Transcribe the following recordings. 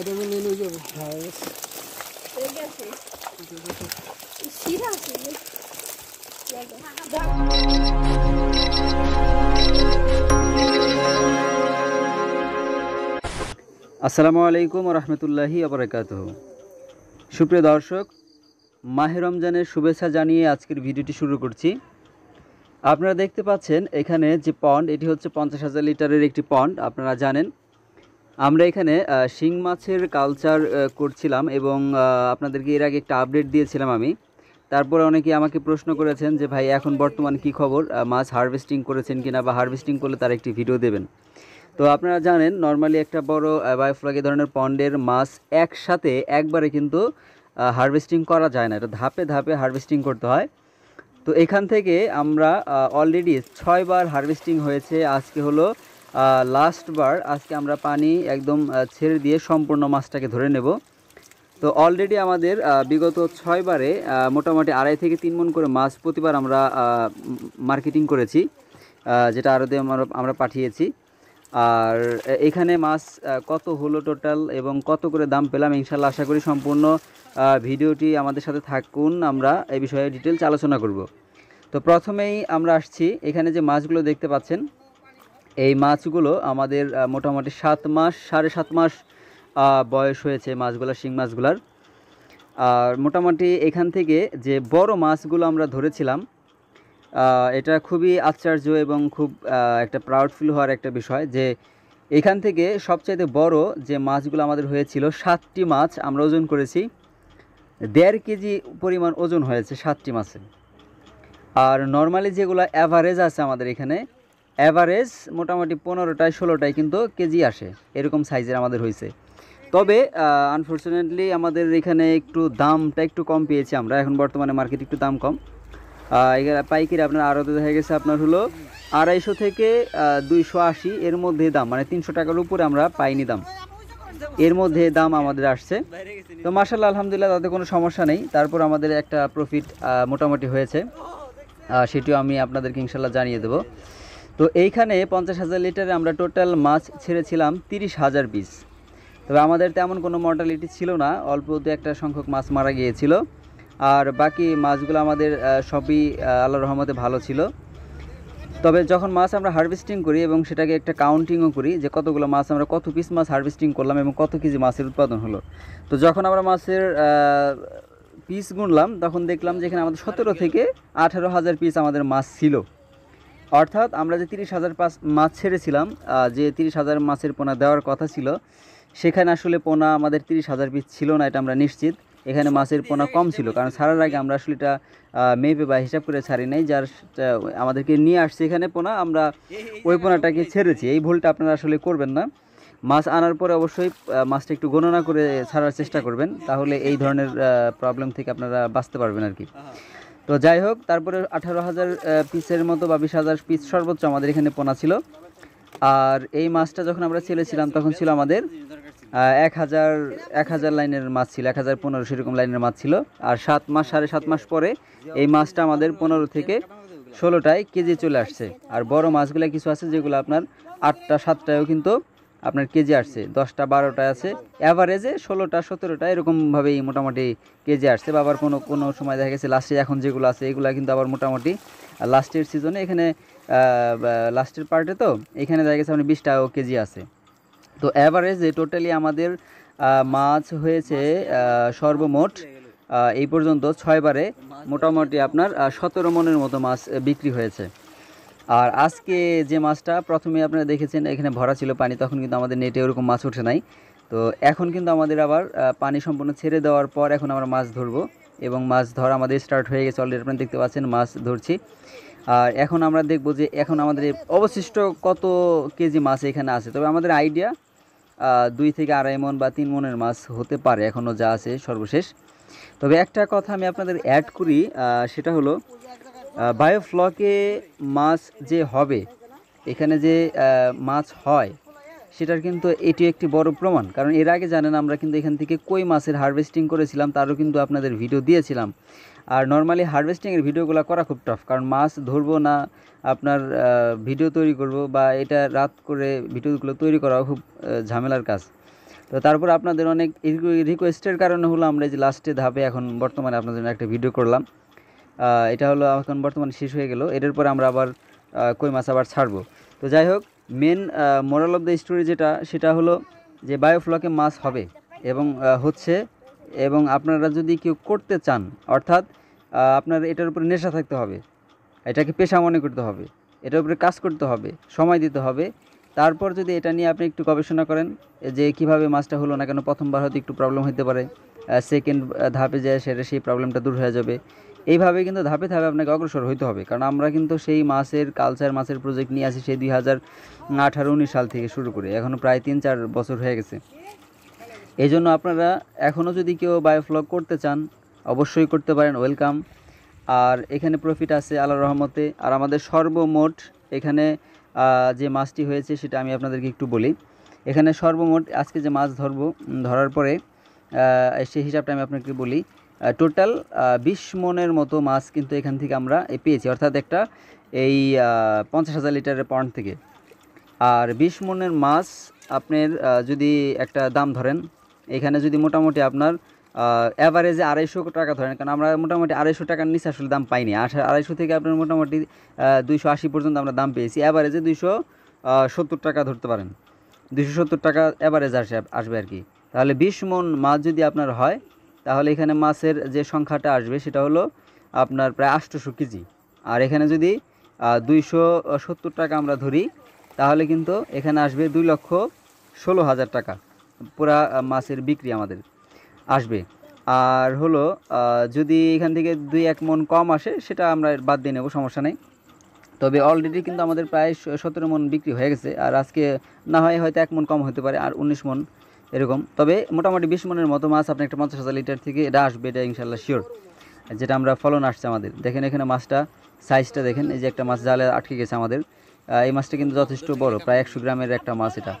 এটা আমি নিয়ে যাবো হ্যাঁ। আসসালামু আলাইকুম রহমতুল্লাহি আবরাকাত সুপ্রিয় দর্শক মাহে রমজানের শুভেচ্ছা জানিয়ে আজকের ভিডিওটি শুরু করছি আপনারা দেখতে পাচ্ছেন এখানে যে পন্ড এটি হচ্ছে পঞ্চাশ হাজার লিটারের একটি পন্ড আপনারা জানেন আমরা এখানে শিং মাছের কালচার করছিলাম এবং আপনাদেরকে এর আগে একটা আপডেট দিয়েছিলাম আমি তারপরে অনেকে আমাকে প্রশ্ন করেছেন যে ভাই এখন বর্তমান কি খবর মাছ হারভেস্টিং করেছেন কিনা বা হারভেস্টিং করলে তার একটি ভিডিও দেবেন তো আপনারা জানেন নর্মালি একটা বড় বায়োফ্লগ এ ধরনের পন্ডের মাছ একসাথে একবারে কিন্তু হারভেস্টিং করা যায় না এটা ধাপে ধাপে হারভেস্টিং করতে হয় তো এখান থেকে আমরা অলরেডি ছয়বার হারভেস্টিং হয়েছে আজকে হলো লাস্টবার আজকে আমরা পানি একদম ছেড়ে দিয়ে সম্পূর্ণ মাছটাকে ধরে নেব তো অলরেডি আমাদের বিগত ছয়বারে মোটামুটি আড়াই থেকে তিন মন করে মাছ প্রতিবার আমরা মার্কেটিং করেছি যেটা আরও দিয়ে আমরা আমরা পাঠিয়েছি আর এখানে মাছ কত হলো টোটাল এবং কত করে দাম পেলাম ইনশাল্লাহ আশা করি সম্পূর্ণ ভিডিওটি আমাদের সাথে থাকুন আমরা এ বিষয়ে ডিটেলস আলোচনা করব তো প্রথমেই আমরা আসছি এখানে যে মাছগুলো দেখতে পাচ্ছেন এই মাছগুলো আমাদের মোটামুটি সাত মাস সাড়ে সাত মাস বয়স হয়েছে মাছগুলো শিং মাছগুলার আর মোটামুটি এখান থেকে যে বড় মাছগুলো আমরা ধরেছিলাম এটা খুবই আশ্চর্য এবং খুব একটা প্রাউড ফিল হওয়ার একটা বিষয় যে এখান থেকে সবচাইতে বড় যে মাছগুলো আমাদের হয়েছিল সাতটি মাছ আমরা ওজন করেছি দেড় কেজি পরিমাণ ওজন হয়েছে সাতটি মাছের আর নর্মালি যেগুলো অ্যাভারেজ আছে আমাদের এখানে অ্যাভারেজ মোটামুটি পনেরোটায় ষোলোটায় কিন্তু কেজি আসে এরকম সাইজের আমাদের হয়েছে তবে আনফর্চুনেটলি আমাদের এখানে একটু দামটা একটু কম পেয়েছি আমরা এখন বর্তমানে মার্কেট একটু দাম কম এখানে পাইকারি আপনার আরও দেখা গেছে আপনার হলো আড়াইশো থেকে দুইশো আশি এর মধ্যে দাম মানে তিনশো টাকার উপরে আমরা পাইনি দাম এর মধ্যে দাম আমাদের আসছে তো মার্শাল্লাহ আলহামদুলিল্লাহ তাতে কোনো সমস্যা নেই তারপর আমাদের একটা প্রফিট মোটামুটি হয়েছে সেটিও আমি আপনাদেরকে ইনশাল্লাহ জানিয়ে দেবো তো এইখানে পঞ্চাশ হাজার লিটারে আমরা টোটাল মাছ ছেড়েছিলাম তিরিশ হাজার পিস তবে আমাদের তেমন কোনো মর্টালিটি ছিল না অল্প দু একটা সংখ্যক মাছ মারা গিয়েছিল আর বাকি মাছগুলো আমাদের সবই আল্লাহ রহমতে ভালো ছিল তবে যখন মাছ আমরা হারভেস্টিং করি এবং সেটাকে একটা কাউন্টিংও করি যে কতগুলো মাছ আমরা কত পিস মাছ হারভেস্টিং করলাম এবং কত কেজি মাছের উৎপাদন হলো তো যখন আমরা মাছের পিস গুনলাম তখন দেখলাম যে এখানে আমাদের সতেরো থেকে আঠেরো হাজার পিস আমাদের মাছ ছিল অর্থাৎ আমরা যে তিরিশ হাজার মাছ ছেড়েছিলাম যে তিরিশ হাজার মাছের পোনা দেওয়ার কথা ছিল সেখানে আসলে পোনা আমাদের তিরিশ হাজার পিস ছিল না এটা আমরা নিশ্চিত এখানে মাছের পোনা কম ছিল কারণ ছাড়ার আগে আমরা আসলে এটা মেপে বা হিসাব করে ছাড়ি নাই যার আমাদেরকে নিয়ে আসছে এখানে পোনা আমরা ওই পোনাটাকে ছেড়েছি এই ভুলটা আপনারা আসলে করবেন না মাছ আনার পরে অবশ্যই মাছটা একটু গণনা করে ছাড়ার চেষ্টা করবেন তাহলে এই ধরনের প্রবলেম থেকে আপনারা বাঁচতে পারবেন আর কি তো যাই হোক তারপরে আঠারো হাজার পিসের মতো বা বিশ হাজার পিস সর্বোচ্চ আমাদের এখানে পোনা ছিল আর এই মাছটা যখন আমরা ছেলেছিলাম তখন ছিল আমাদের এক হাজার এক হাজার লাইনের মাছ ছিল এক হাজার পনেরো সেরকম লাইনের মাছ ছিল আর সাত মাস সাড়ে সাত মাস পরে এই মাছটা আমাদের পনেরো থেকে ষোলোটায় কেজি চলে আসছে আর বড় মাছগুলো কিছু আছে যেগুলো আপনার আটটা সাতটায়ও কিন্তু আপনার কেজি আসছে দশটা বারোটা আছে অ্যাভারেজে ষোলোটা সতেরোটা এরকমভাবেই মোটামুটি কেজি আসছে বা আবার কোনো কোনো সময় দেখা গেছে লাস্টে এখন যেগুলো আছে এগুলো কিন্তু আবার মোটামুটি লাস্টের সিজনে এখানে লাস্টের পার্টে তো এখানে দেখা গেছে আপনি মানে বিশটা কেজি আছে তো অ্যাভারেজে টোটালি আমাদের মাছ হয়েছে সর্বমোট এই পর্যন্ত ছয়বারে মোটামুটি আপনার সতেরো মনের মতো মাছ বিক্রি হয়েছে আর আজকে যে মাছটা প্রথমে আপনারা দেখেছেন এখানে ভরা ছিল পানি তখন কিন্তু আমাদের নেটে ওরকম মাছ উঠে নাই তো এখন কিন্তু আমাদের আবার পানি সম্পূর্ণ ছেড়ে দেওয়ার পর এখন আমরা মাছ ধরবো এবং মাছ ধরা আমাদের স্টার্ট হয়ে গেছে অলরেডি আপনারা দেখতে পাচ্ছেন মাছ ধরছি আর এখন আমরা দেখব যে এখন আমাদের অবশিষ্ট কত কেজি মাছ এখানে আছে তবে আমাদের আইডিয়া দুই থেকে আড়াই মন বা তিন মনের মাছ হতে পারে এখনও যা আছে সর্বশেষ তবে একটা কথা আমি আপনাদের অ্যাড করি সেটা হলো বায়োফ্লকে মাছ যে হবে এখানে যে মাছ হয় সেটার কিন্তু এটি একটি বড় প্রমাণ কারণ এর আগে জানেন আমরা কিন্তু এখান থেকে কই মাছের হারভেস্টিং করেছিলাম তারও কিন্তু আপনাদের ভিডিও দিয়েছিলাম আর নর্মালি হারভেস্টিংয়ের ভিডিওগুলো করা খুব টাফ কারণ মাছ ধরবো না আপনার ভিডিও তৈরি করব বা এটা রাত করে ভিডিওগুলো তৈরি করা খুব ঝামেলার কাজ তো তারপর আপনাদের অনেক রিকোয়েস্টের কারণে হলো আমরা যে লাস্টে ধাপে এখন বর্তমানে আপনাদের জন্য একটা ভিডিও করলাম এটা হলো এখন বর্তমানে শেষ হয়ে গেল এটার পরে আমরা আবার কই মাছ আবার ছাড়বো তো যাই হোক main moral of the story যেটা সেটা হলো যে বায়োফ্লকে মাছ হবে এবং হচ্ছে এবং আপনারা যদি কেউ করতে চান অর্থাৎ আপনার এটার উপরে নেশা থাকতে হবে এটাকে পেশা মনে করতে হবে এটার উপরে কাজ করতে হবে সময় দিতে হবে তারপর যদি এটা নিয়ে আপনি একটু গবেষণা করেন যে কিভাবে মাছটা হলো না কেন প্রথমবার হয়তো একটু প্রবলেম হতে পারে সেকেন্ড ধাপে যায় সেটা সেই প্রবলেমটা দূর হয়ে যাবে এইভাবে কিন্তু ধাপে ধাপে আপনাকে অগ্রসর হইতে হবে কারণ আমরা কিন্তু সেই মাছের কালচার মাছের প্রজেক্ট নিয়ে আসি সেই দুই হাজার আঠারো উনিশ সাল থেকে শুরু করে এখনও প্রায় তিন চার বছর হয়ে গেছে এই জন্য আপনারা এখনও যদি কেউ বায়োফ্লগ করতে চান অবশ্যই করতে পারেন ওয়েলকাম আর এখানে প্রফিট আছে আল্লাহ রহমতে আর আমাদের সর্বমোট এখানে যে মাছটি হয়েছে সেটা আমি আপনাদেরকে একটু বলি এখানে সর্বমোট আজকে যে মাছ ধরব ধরার পরে সেই হিসাবটা আমি আপনাকে বলি টোটাল বিশ মনের মতো মাছ কিন্তু এখান থেকে আমরা পেয়েছি অর্থাৎ একটা এই পঞ্চাশ হাজার লিটারের পয়েন্ট থেকে আর বিশ মনের মাছ আপনার যদি একটা দাম ধরেন এখানে যদি মোটামুটি আপনার অ্যাভারেজে আড়াইশো টাকা ধরেন কারণ আমরা মোটামুটি আড়াইশো টাকার নিচে আসলে দাম পাইনি আড়াইশো থেকে আপনার মোটামুটি দুইশো আশি পর্যন্ত আমরা দাম পেয়েছি অ্যাভারেজে দুইশো সত্তর টাকা ধরতে পারেন দুইশো সত্তর টাকা অ্যাভারেজ আসে আসবে আর কি তাহলে বিশ মন মাছ যদি আপনার হয় তাহলে এখানে মাছের যে সংখ্যাটা আসবে সেটা হলো আপনার প্রায় আটশোশো কেজি আর এখানে যদি দুইশো সত্তর টাকা আমরা ধরি তাহলে কিন্তু এখানে আসবে দুই লক্ষ ষোলো হাজার টাকা পুরা মাছের বিক্রি আমাদের আসবে আর হলো যদি এখান থেকে দুই এক মন কম আসে সেটা আমরা বাদ দিয়ে নেব সমস্যা নেই তবে অলরেডি কিন্তু আমাদের প্রায় সতেরো মন বিক্রি হয়ে গেছে আর আজকে না হয় হয়তো এক মন কম হতে পারে আর উনিশ মন এরকম তবে মোটামুটি বিশ মনের মতো মাছ আপনি একটা পঞ্চাশ হাজার লিটার থেকে এটা আসবে এটা ইনশাল্লাহ শিওর যেটা আমরা ফলন আসছে আমাদের দেখেন এখানে মাছটা সাইজটা দেখেন এই যে একটা মাছ জালে আটকে গেছে আমাদের এই মাছটা কিন্তু যথেষ্ট বড় প্রায় একশো গ্রামের একটা মাছ এটা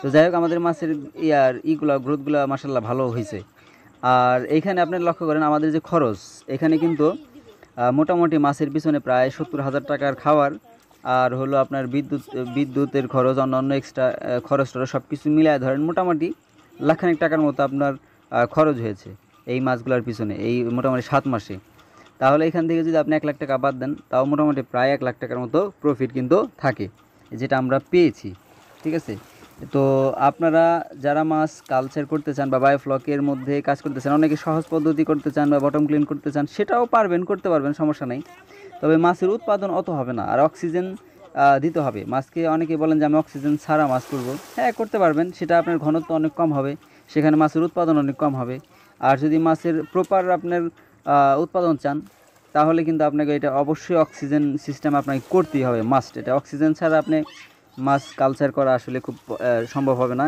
তো যাই হোক আমাদের মাছের ইয়ার ইগুলো গ্রোথগুলো মাসাল্লাহ ভালো হয়েছে আর এইখানে আপনি লক্ষ্য করেন আমাদের যে খরচ এখানে কিন্তু মোটামুটি মাছের পিছনে প্রায় সত্তর হাজার টাকার খাওয়ার আর হলো আপনার বিদ্যুৎ বিদ্যুতের খরচ অন্য অন্য এক্সট্রা খরচ টরচ সব কিছু মিলায় ধরেন মোটামুটি লাখানিক টাকার মতো আপনার খরচ হয়েছে এই মাছগুলোর পিছনে এই মোটামুটি সাত মাসে তাহলে এখান থেকে যদি আপনি এক লাখ টাকা বাদ দেন তাও মোটামুটি প্রায় এক লাখ টাকার মতো প্রফিট কিন্তু থাকে যেটা আমরা পেয়েছি ঠিক আছে তো আপনারা যারা মাছ কালচার করতে চান বা বায়োফ্লকের মধ্যে কাজ করতে চান অনেকে সহজ পদ্ধতি করতে চান বা বটম ক্লিন করতে চান সেটাও পারবেন করতে পারবেন সমস্যা নেই তবে মাছের উৎপাদন অত হবে না আর অক্সিজেন দিতে হবে মাছকে অনেকে বলেন যে আমি অক্সিজেন ছাড়া মাছ করব হ্যাঁ করতে পারবেন সেটা আপনার ঘনত্ব অনেক কম হবে সেখানে মাছের উৎপাদন অনেক কম হবে আর যদি মাছের প্রপার আপনার উৎপাদন চান তাহলে কিন্তু আপনাকে এটা অবশ্যই অক্সিজেন সিস্টেম আপনাকে করতেই হবে মাস্ট এটা অক্সিজেন ছাড়া আপনি মাছ কালচার করা আসলে খুব সম্ভব হবে না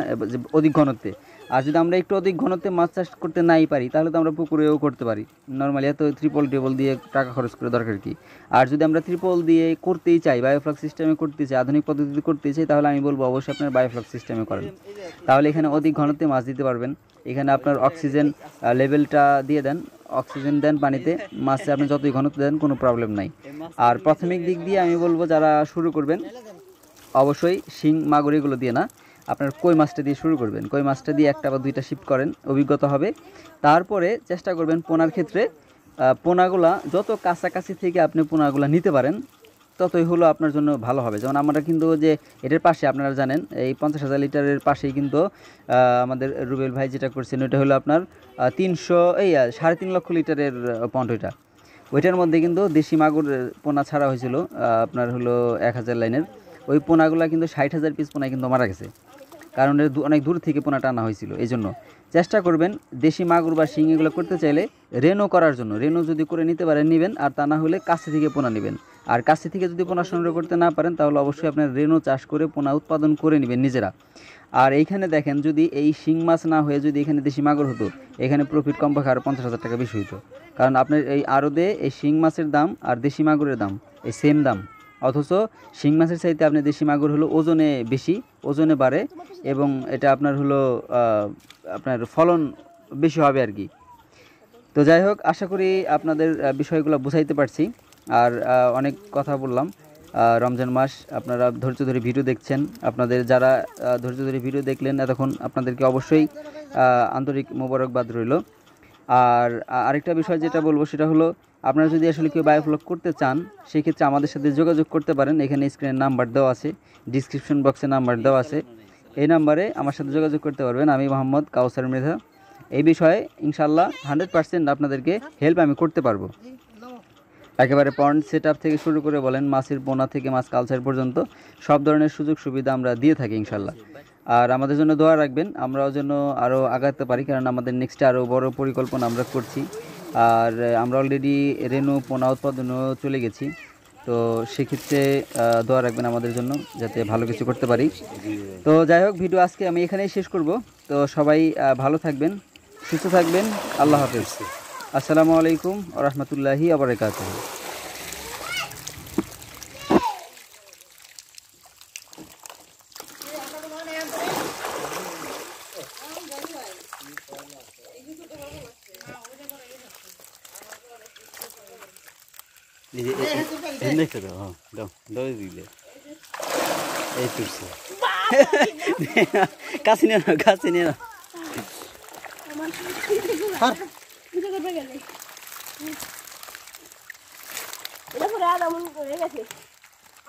অধিক ঘনত্বে আর যদি আমরা একটু অধিক ঘনত্বে মাছ চাষ করতে নাই পারি তাহলে তো আমরা পুকুরেও করতে পারি নর্মালি এত ত্রিপল ডেবল দিয়ে টাকা খরচ করে দরকার কি আর যদি আমরা ত্রিপল দিয়ে করতেই চাই বায়োফ্লক সিস্টেমে করতে চাই আধুনিক পদ্ধতিতে করতে চাই তাহলে আমি বলবো অবশ্যই আপনার বায়োফ্লক সিস্টেমে করেন তাহলে এখানে অধিক ঘনত্বে মাছ দিতে পারবেন এখানে আপনার অক্সিজেন লেভেলটা দিয়ে দেন অক্সিজেন দেন পানিতে মাছে আপনি যতই ঘনত্ব দেন কোনো প্রবলেম নাই আর প্রাথমিক দিক দিয়ে আমি বলবো যারা শুরু করবেন অবশ্যই শিং মাগুর এগুলো দিয়ে না আপনার কই মাছটা দিয়ে শুরু করবেন কই মাছটা দিয়ে একটা বা দুইটা শিফট করেন অভিজ্ঞতা হবে তারপরে চেষ্টা করবেন পোনার ক্ষেত্রে পোনাগুলা যত কাছাকাছি থেকে আপনি পোনাগুলা নিতে পারেন ততই হলো আপনার জন্য ভালো হবে যেমন আমরা কিন্তু যে এটার পাশে আপনারা জানেন এই পঞ্চাশ হাজার লিটারের পাশেই কিন্তু আমাদের রুবেল ভাই যেটা করছেন ওইটা হলো আপনার তিনশো এই সাড়ে তিন লক্ষ লিটারের পন্ড ওইটা ওইটার মধ্যে কিন্তু দেশি মাগুর পোনা ছাড়া হয়েছিল আপনার হলো এক হাজার লাইনের ওই পোনাগুলো কিন্তু ষাট হাজার পিস পোনা কিন্তু মারা গেছে কারণ অনেক দূর থেকে পোনা টানা হয়েছিল এই জন্য চেষ্টা করবেন দেশি মাগুর বা শিং এগুলো করতে চাইলে রেনো করার জন্য রেনো যদি করে নিতে পারেন নেবেন আর তা না হলে কাছে থেকে পোনা নেবেন আর কাছে থেকে যদি পোনা সংগ্রহ করতে না পারেন তাহলে অবশ্যই আপনার রেনো চাষ করে পোনা উৎপাদন করে নেবেন নিজেরা আর এইখানে দেখেন যদি এই শিং মাছ না হয়ে যদি এখানে দেশি মাগুর হতো এখানে প্রফিট পাখে আরও পঞ্চাশ হাজার টাকা বেশি হতো কারণ আপনার এই আরদে এই শিং মাছের দাম আর দেশি মাগুরের দাম এই সেম দাম অথচ শিং মাছের চাইতে আপনি দেশি মাগুর হলো ওজনে বেশি ওজনে বাড়ে এবং এটা আপনার হলো আপনার ফলন বেশি হবে আর কি তো যাই হোক আশা করি আপনাদের বিষয়গুলো বুঝাইতে পারছি আর অনেক কথা বললাম রমজান মাস আপনারা ধৈর্য ধরে ভিডিও দেখছেন আপনাদের যারা ধৈর্য ধরে ভিডিও দেখলেন এতক্ষণ আপনাদেরকে অবশ্যই আন্তরিক মোবারকবাদ রইল আর আরেকটা বিষয় যেটা বলবো সেটা হলো আপনারা যদি আসলে কেউ বায়োফ্লগ করতে চান সেক্ষেত্রে আমাদের সাথে যোগাযোগ করতে পারেন এখানে স্ক্রিনের নাম্বার দেওয়া আছে ডিসক্রিপশন বক্সে নাম্বার দেওয়া আছে এই নাম্বারে আমার সাথে যোগাযোগ করতে পারবেন আমি মোহাম্মদ কাউসার মৃধা এই বিষয়ে ইনশাল্লাহ হান্ড্রেড পার্সেন্ট আপনাদেরকে হেল্প আমি করতে পারবো একেবারে পয়েন্ট সেট থেকে শুরু করে বলেন মাছের বোনা থেকে মাছ কালচার পর্যন্ত সব ধরনের সুযোগ সুবিধা আমরা দিয়ে থাকি ইনশাল্লাহ আর আমাদের জন্য দোয়া রাখবেন আমরাও জন্য আরও আগাতে পারি কারণ আমাদের নেক্সটে আরও বড় পরিকল্পনা আমরা করছি আর আমরা অলরেডি রেনু পোনা উৎপাদনও চলে গেছি তো সেক্ষেত্রে দোয়া রাখবেন আমাদের জন্য যাতে ভালো কিছু করতে পারি তো যাই হোক ভিডিও আজকে আমি এখানেই শেষ করব তো সবাই ভালো থাকবেন সুস্থ থাকবেন আল্লাহ হাফিজ আসসালামু আলাইকুম রহমতুল্লাহি আবরকাত ये नहीं करो हाँ दो दो दीजिए ये फिर से कासी नहीं कासी नहीं हर এটা পুরো আদা মন করে গেছে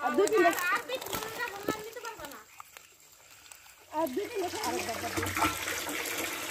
আর দুই তিন আর দুই তিন